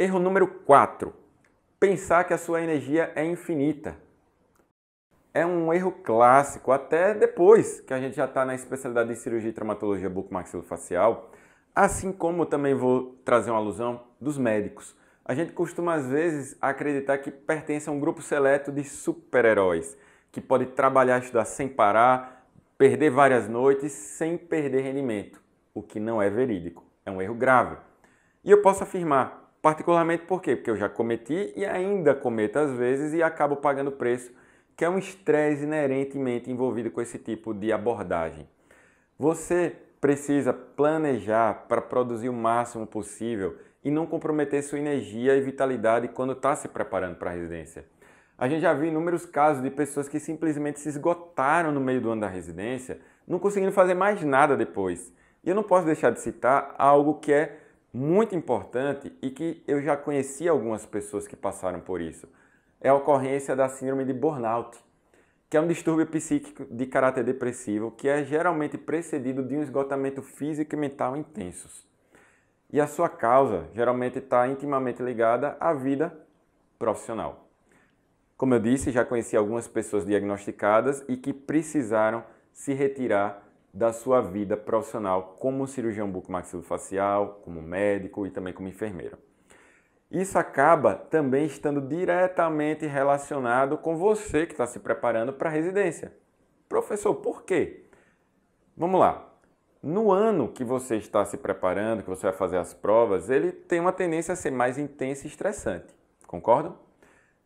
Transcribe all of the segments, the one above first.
Erro número 4. Pensar que a sua energia é infinita. É um erro clássico, até depois que a gente já está na especialidade de cirurgia e traumatologia bucomaxilofacial, assim como também vou trazer uma alusão dos médicos. A gente costuma às vezes acreditar que pertence a um grupo seleto de super-heróis, que pode trabalhar e estudar sem parar, perder várias noites sem perder rendimento, o que não é verídico, é um erro grave. E eu posso afirmar, Particularmente por quê? Porque eu já cometi e ainda cometo às vezes e acabo pagando preço, que é um estresse inerentemente envolvido com esse tipo de abordagem. Você precisa planejar para produzir o máximo possível e não comprometer sua energia e vitalidade quando está se preparando para a residência. A gente já viu inúmeros casos de pessoas que simplesmente se esgotaram no meio do ano da residência, não conseguindo fazer mais nada depois. E eu não posso deixar de citar algo que é muito importante e que eu já conheci algumas pessoas que passaram por isso. É a ocorrência da síndrome de burnout, que é um distúrbio psíquico de caráter depressivo que é geralmente precedido de um esgotamento físico e mental intensos. E a sua causa geralmente está intimamente ligada à vida profissional. Como eu disse, já conheci algumas pessoas diagnosticadas e que precisaram se retirar da sua vida profissional como cirurgião bucomaxilofacial, como médico e também como enfermeiro. Isso acaba também estando diretamente relacionado com você que está se preparando para a residência. Professor, por quê? Vamos lá. No ano que você está se preparando, que você vai fazer as provas, ele tem uma tendência a ser mais intenso e estressante. Concordo?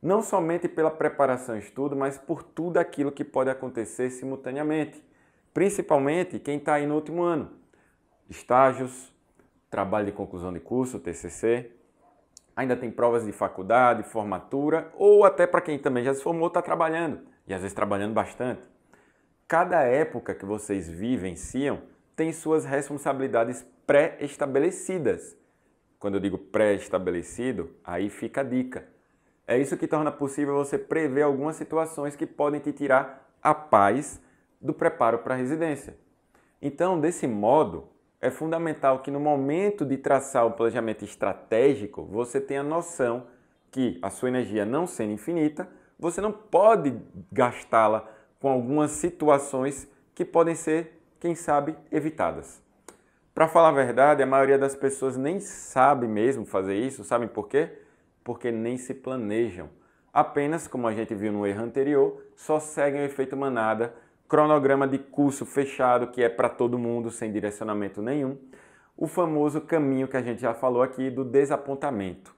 Não somente pela preparação e estudo, mas por tudo aquilo que pode acontecer simultaneamente principalmente quem está aí no último ano. Estágios, trabalho de conclusão de curso, TCC, ainda tem provas de faculdade, formatura, ou até para quem também já se formou, está trabalhando, e às vezes trabalhando bastante. Cada época que vocês vivenciam tem suas responsabilidades pré-estabelecidas. Quando eu digo pré-estabelecido, aí fica a dica. É isso que torna possível você prever algumas situações que podem te tirar a paz do preparo para a residência. Então, desse modo, é fundamental que no momento de traçar o planejamento estratégico, você tenha noção que a sua energia não sendo infinita, você não pode gastá-la com algumas situações que podem ser, quem sabe, evitadas. Para falar a verdade, a maioria das pessoas nem sabe mesmo fazer isso, sabem por quê? Porque nem se planejam. Apenas, como a gente viu no erro anterior, só seguem o efeito manada cronograma de curso fechado que é para todo mundo, sem direcionamento nenhum, o famoso caminho que a gente já falou aqui do desapontamento.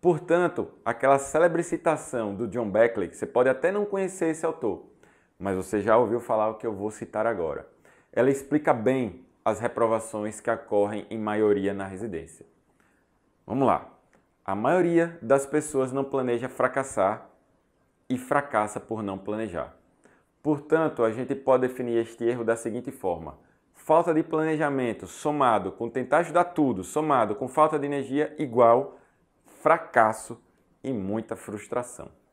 Portanto, aquela célebre citação do John Beckley, você pode até não conhecer esse autor, mas você já ouviu falar o que eu vou citar agora. Ela explica bem as reprovações que ocorrem em maioria na residência. Vamos lá. A maioria das pessoas não planeja fracassar e fracassa por não planejar. Portanto, a gente pode definir este erro da seguinte forma: falta de planejamento somado com tentar ajudar tudo, somado com falta de energia, igual fracasso e muita frustração.